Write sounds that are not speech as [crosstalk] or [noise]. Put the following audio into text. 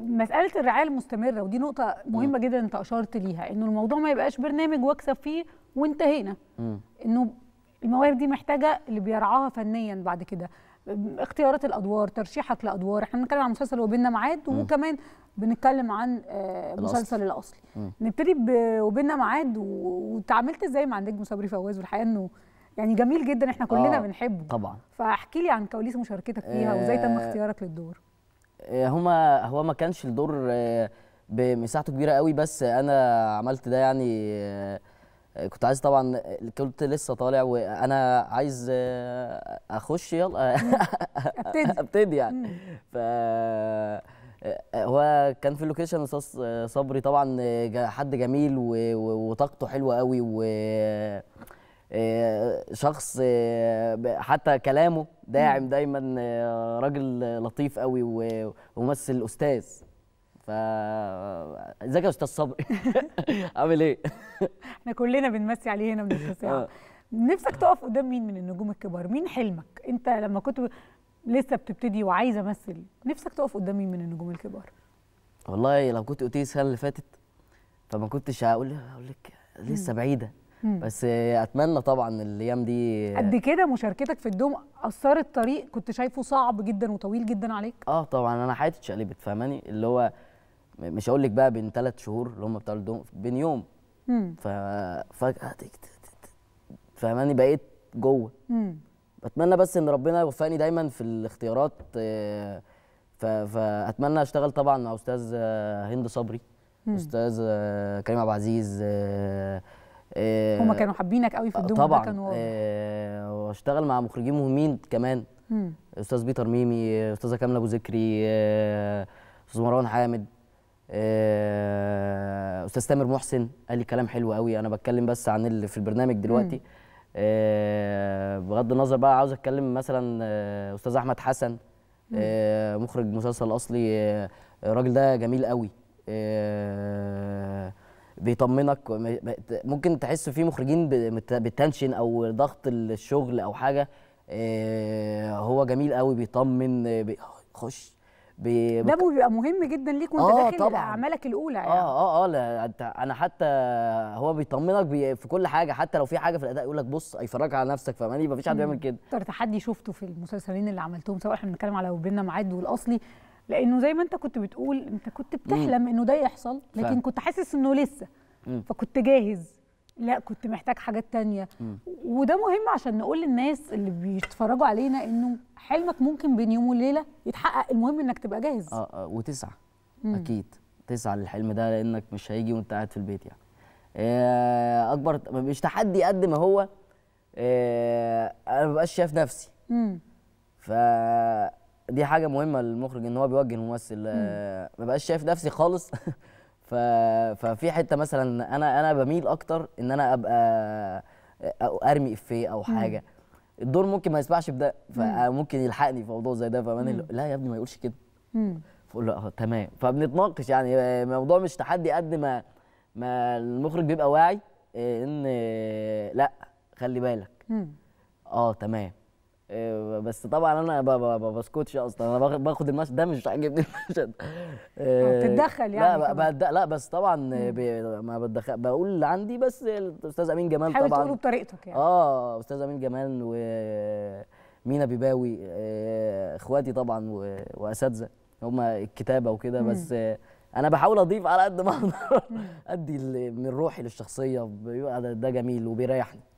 مساله الرعايه المستمره ودي نقطه مهمه م. جدا انت اشرت ليها انه الموضوع ما يبقاش برنامج واكسب فيه وانتهينا انه المواهب دي محتاجه اللي بيرعاها فنيا بعد كده اختيارات الادوار ترشيحك لادوار احنا بنتكلم عن مسلسل وبيننا ميعاد وكمان بنتكلم عن آه، مسلسل الاصلي نبتدي وبيننا ميعاد وتعاملت ازاي مع النجم صبري فواز والحقيقه انه يعني جميل جدا احنا كلنا آه بنحبه طبعا فاحكي لي عن كواليس مشاركتك فيها آه، وازاي تم اختيارك للدور آه، هما هو ما كانش الدور آه، بمساحته كبيره قوي بس انا عملت ده يعني آه، كنت عايز طبعا كنت لسه طالع وانا عايز اخش يلا [laughs] ابتدي ابتدي يعني ف هو كان في اللوكيشن استاذ صبري طبعا حد جميل وطاقته حلوه قوي و آه، شخص آه، حتى كلامه داعم دايما آه، راجل لطيف قوي وممثل استاذ ف ازيك يا استاذ صبري [laughs] عامل ايه [laughs] احنا كلنا بنمسي عليه هنا من الساعه نفسك تقف قدام مين من النجوم الكبار مين حلمك انت لما كنت لسه بتبتدي وعايزه امثل نفسك تقف قدام مين من النجوم الكبار والله لو كنت قلت لي السنه اللي فاتت فما كنتش هقول هقول لك لسه بعيده بس اتمنى طبعا الايام دي قد كده مشاركتك في الدوم اثرت طريق كنت شايفه صعب جدا وطويل جدا عليك اه طبعا انا حياتي اتشقلبت فاهماني اللي هو مش هقول لك بقى بين ثلاث شهور اللي هم بتاع الدوم بين يوم ففجاه فاهماني بقيت جوه بتمنى بس ان ربنا يوفقني دايما في الاختيارات آه، فاتمنى اشتغل طبعا مع استاذ آه، هند صبري استاذ آه، كريم عبد العزيز آه، هما كانوا حابينك قوي في الدوم طبعا كان آه واشتغل مع مخرجين مهمين كمان مم. استاذ بيتر ميمي استاذه كامله ابو ذكري آه، استاذ مروان حامد آه، استاذ تامر محسن قال لي كلام حلو قوي انا بتكلم بس عن اللي في البرنامج دلوقتي مم. آه بغض النظر بقى عاوز اتكلم مثلا آه استاذ احمد حسن آه مخرج مسلسل اصلي الراجل ده جميل قوي بيطمنك ممكن تحس في مخرجين بالتنشن او ضغط الشغل او حاجه آه، هو جميل قوي بيطمن خش بي ده بيبقى مهم جدا ليك وانت آه داخل طبعًا. اعمالك الاولى آه، يعني. اه اه اه لا انا حتى هو بيطمنك بي في كل حاجه حتى لو في حاجه في الاداء يقول لك بص يفرجك على نفسك فماني مفيش حد بيعمل كده اكتر تحدي شفته في المسلسلين اللي عملتهم سواء احنا بنتكلم على وبيننا معاد والاصلي لانه زي ما انت كنت بتقول انت كنت بتحلم انه ده يحصل لكن كنت حاسس انه لسه فكنت جاهز لا كنت محتاج حاجات تانية وده مهم عشان نقول للناس اللي بيتفرجوا علينا انه حلمك ممكن بين يوم وليله يتحقق المهم انك تبقى جاهز اه, آه وتسعى مم. اكيد تسعى للحلم ده لانك مش هيجي وانت قاعد في البيت يعني آه، اكبر مش تحدي قد ما هو آه، انا ما شايف نفسي ف دي حاجه مهمه للمخرج ان هو بيوجه الممثل آه، ما بقاش شايف نفسي خالص [laughs] ف... ففي حته مثلا انا انا بميل اكتر ان انا ابقى آه، ارمي افيه او حاجه الدور ممكن ما يسمعش بده فممكن آه، يلحقني في موضوع زي ده فانا لا يا ابني ما يقولش كده فقول له اه تمام فبنتناقش يعني الموضوع مش تحدي قد ما ما المخرج بيبقى واعي ان لا خلي بالك اه تمام آه، بس طبعا انا ما بسكتش اصلا انا باخد المشهد ده مش عاجبني المشهد آه، بتتدخل يعني لا بقى لا بس طبعا ما بتدخل بقول اللي عندي بس الاستاذ امين جمال طبعا حاول تقوله بطريقتك يعني اه استاذ امين جمال ومينا بيباوي آه، اخواتي طبعا واساتذه هم الكتابه وكده بس انا بحاول اضيف على قد ما اقدر [laughs] ادي من روحي للشخصيه ده جميل وبيريحني